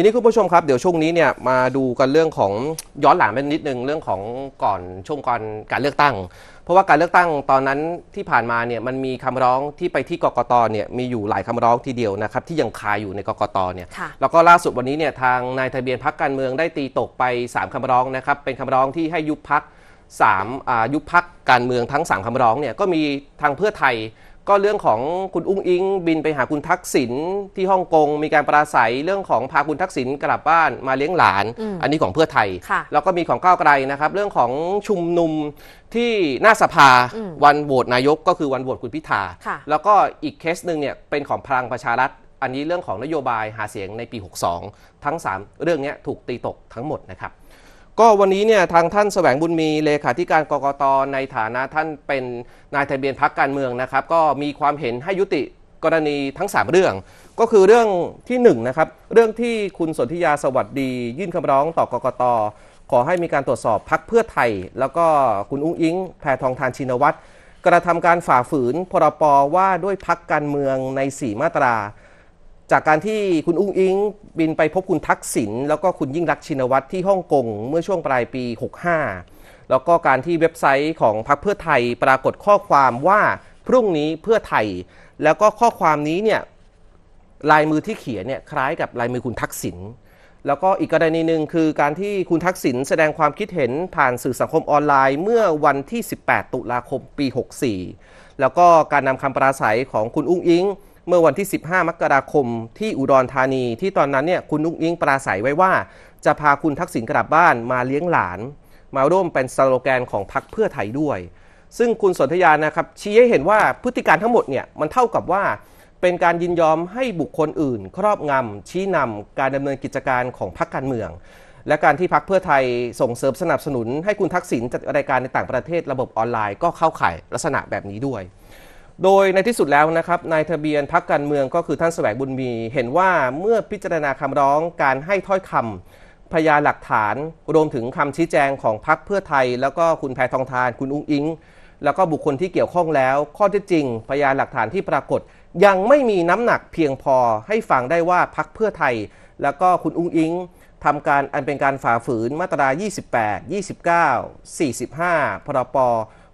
ทีนี้คุณผู้ชมครับเดี๋ยวช่วงนี้เนี่ยมาดูกันเรื่องของย้อนหลังไปนิดนึงเรื่องของก่อนช่วงก่อนการเลือกตั้งเพราะว่าการเลือกตั้งตอนนั้นที่ผ่านมาเนี่ยมันมีคำร้องที่ไปที่กกตเนี่ยมีอยู่หลายคำร้องทีเดียวนะครับที่ยังคาอยู่ในกกตเนี่ยแล้วก็ล่าสุดวันนี้เนี่ยทางนายทะเบียนพักการเมืองได้ตีตกไป 3 คำร้องนะครับเป็นคำร้องที่ให้ยุบพักสามยุบพักการเมืองทั้ง3คำร้องเนี่ยก็มีทางเพื่อไทยก็เรื่องของคุณอุ้งอิงบินไปหาคุณทักษิณที่ฮ่องกง มีการปราศัยเรื่องของพาคุณทักษิณกลับบ้านมาเลี้ยงหลาน อันนี้ของเพื่อไทยแล้วก็มีของก้าวไกลนะครับ เรื่องของชุมนุมที่หน้าสภาวันโหวตนายกก็คือวันโหวตคุณพิธาแล้วก็อีกเคสหนึ่งเนี่ยเป็นของพลังประชารัฐ อันนี้เรื่องของนโยบายหาเสียงในปี 62 ทั้ง 3 เรื่องนี้ถูกตีตกทั้งหมดนะครับก็วันนี้เนี่ยทางท่านแสวงบุญมีเลขาธิการกรกตในฐานะท่านเป็นนายทะเบียนพักการเมืองนะครับก็มีความเห็นให้ยุติกรณีทั้ง 3 เรื่อง ก็คือเรื่องที่1นนะครับเรื่องที่คุณสนธิยาสวัสดี ยื่นคำร้องต่อกกต ขอให้มีการตรวจสอบพักเพื่อไทย แล้วก็คุณอุ้งอิงแพทองทานชินวัตรกระทำการฝ่าฝืนพรปว่าด้วยพักการเมืองใน4มาตราจากการที่คุณอุ้งอิงบินไปพบคุณทักษิณแล้วก็คุณยิ่งรักชินวัตรที่ฮ่องกง เมื่อช่วงปลายปี 65 แล้วก็การที่เว็บไซต์ของพรรคเพื่อไทยปรากฏข้อความว่าพรุ่งนี้เพื่อไทย แล้วก็ข้อความนี้เนี่ยลายมือที่เขียนเนี่ยคล้ายกับลายมือคุณทักษิณแล้วก็อีกกรณีหนึ่งคือ การที่คุณทักษิณแสดงความคิดเห็นผ่านสื่อสังคมออนไลน์เมื่อวันที่ 18 ตุลาคมปี 64 แล้วก็การนำคำปราศัยของคุณอุ้งอิงเมื่อวันที่ 15 มกราคมที่อุดรธานีที่ตอนนั้นเนี่ยคุณนุ้งอิงปราศัยไว้ว่า จะพาคุณทักษิณกลับบ้านมาเลี้ยงหลาน มาร่วมเป็นสโลแกนของพรรคเพื่อไทยด้วย ซึ่งคุณสนธยานะครับ ชี้ให้เห็นว่าพฤติการทั้งหมดเนี่ยมันเท่ากับว่าเป็นการยินยอมให้บุคคลอื่น ครอบงำชี้นำการดำเนินกิจการของพรรคการเมือง และการที่พรรคเพื่อไทยส่งเสริมสนับสนุนให้คุณทักษิณจัดรายการในต่างประเทศระบบออนไลน์ ก็เข้าข่ายลักษณะแบบนี้ด้วยโดยในที่สุดแล้ว นะครับนายทะเบียนพักการเมืองก็คือท่านแสวงบุญมีเห็นว่าเมื่อพิจารณาคำร้องการให้ถ้อยคำพยานหลักฐานรวมถึงคำชี้แจงของพักเพื่อไทย แล้วก็คุณแพทองทานคุณอุ้งอิง แล้วก็บุคคลที่เกี่ยวข้องแล้ว ข้อที่จริง พยานหลักฐานที่ปรากฏ ยังไม่มีน้ำหนักเพียงพอให้ฟังได้ว่าพักเพื่อไทย แล้วก็คุณอุ้งอิงทำการอันเป็นการฝ่าฝืนมาตรา 28 29 45 พรป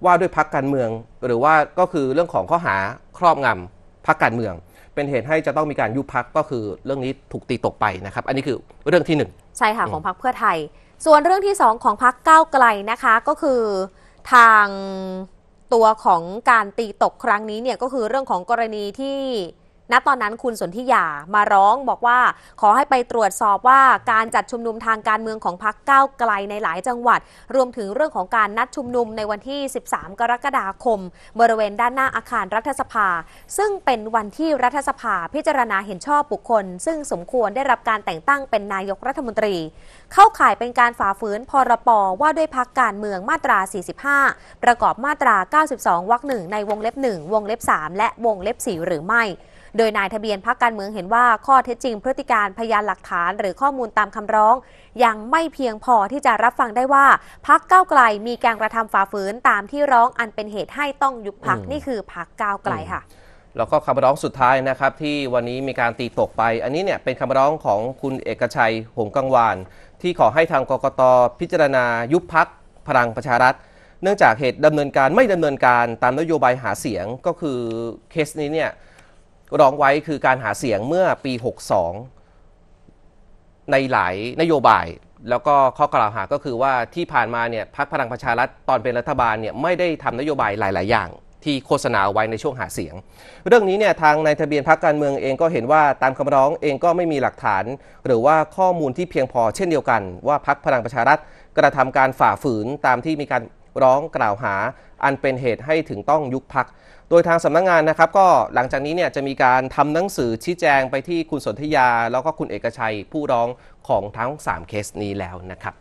ว่าด้วยพักการเมืองหรือว่าก็คือเรื่องของข้อหาครอบงำพักการเมือง เป็นเหตุให้จะต้องมีการยุบพักก็คือเรื่องนี้ถูกตีตกไปนะครับ อันนี้คือเรื่องที่1ใช่ค่ะของพักเพื่อไทย ส่วนเรื่องที่2ของพักก้าวไกลนะคะก็คือทางตัวของการตีตกครั้งนี้เนี่ยก็คือเรื่องของกรณีที่ณตอนนั้นคุณสนธิยา มาร้องบอกว่าขอให้ไปตรวจสอบว่าการจัดชุมนุมทางการเมืองของพรรคก้าวไกลในหลายจังหวัด รวมถึงเรื่องของการนัดชุมนุมในวันที่ 13 กรกฎาคม บริเวณด้านหน้าอาคารรัฐสภา ซึ่งเป็นวันที่รัฐสภาพิจารณาเห็นชอบบุคคล ซึ่งสมควรได้รับการแต่งตั้งเป็นนายกรัฐมนตรี เข้าข่ายเป็นการฝ่าฝืนพรปว่าด้วยพรรคการเมืองมาตรา 45 ประกอบมาตรา 92วรรคหนึ่งในวงเล็บ 1 วงเล็บ 3 และวงเล็บ4หรือไม่โดยนายทะเบียนพักการ เมืองเห็นว่าข้อเท็จจริง พฤติการพยานหลักฐาน หรือข้อมูลตามคำร้อง ยังไม่เพียงพอที่จะรับฟังได้ว่าพักก้าวไกลมีการกระทำฝ่าฝืนตามที่ร้องอันเป็นเหตุให้ต้องยุบพักนี่คือพักก้าวไกลค่ะแล้วก็คำร้องสุดท้ายนะครับ ที่วันนี้มีการตีตกไป อันนี้เนี่ยเป็นคำร้องของคุณเอกชัยหงกังวาน ที่ขอให้ทางกกตพิจารณายุบพักพลังประชารัฐ เนื่องจากเหตุดำเนินการไม่ดำเนินการตามนโยบายหาเสียงก็คือเคสนี้เนี่ยร้องไว้คือการหาเสียงเมื่อปี 62 ในหลายนโยบาย แล้วก็ข้อกล่าวหาก็คือว่าที่ผ่านมาเนี่ยพรรคพลังประชารัฐตอนเป็นรัฐบาลเนี่ยไม่ได้ทำนโยบายหลาย ๆ อย่าง ที่โฆษณาไว้ในช่วงหาเสียง เรื่องนี้เนี่ยทางนายทะเบียนพรรคการเมืองเองก็เห็นว่าตามคำร้องเองก็ไม่มีหลักฐาน หรือว่าข้อมูลที่เพียงพอเช่นเดียวกันว่า พรรคพลังประชารัฐกระทำการฝ่าฝืนตามที่มีการร้องกล่าวหาอันเป็นเหตุให้ถึงต้องยุบพัก โดยทางสำนักงงานนะครับ ก็หลังจากนี้เนี่ยจะมีการทำหนังสือชี้แจงไปที่คุณสนธยา แล้วก็คุณเอกชัยผู้ร้องของทั้ง 3 เคสนี้แล้วนะครับ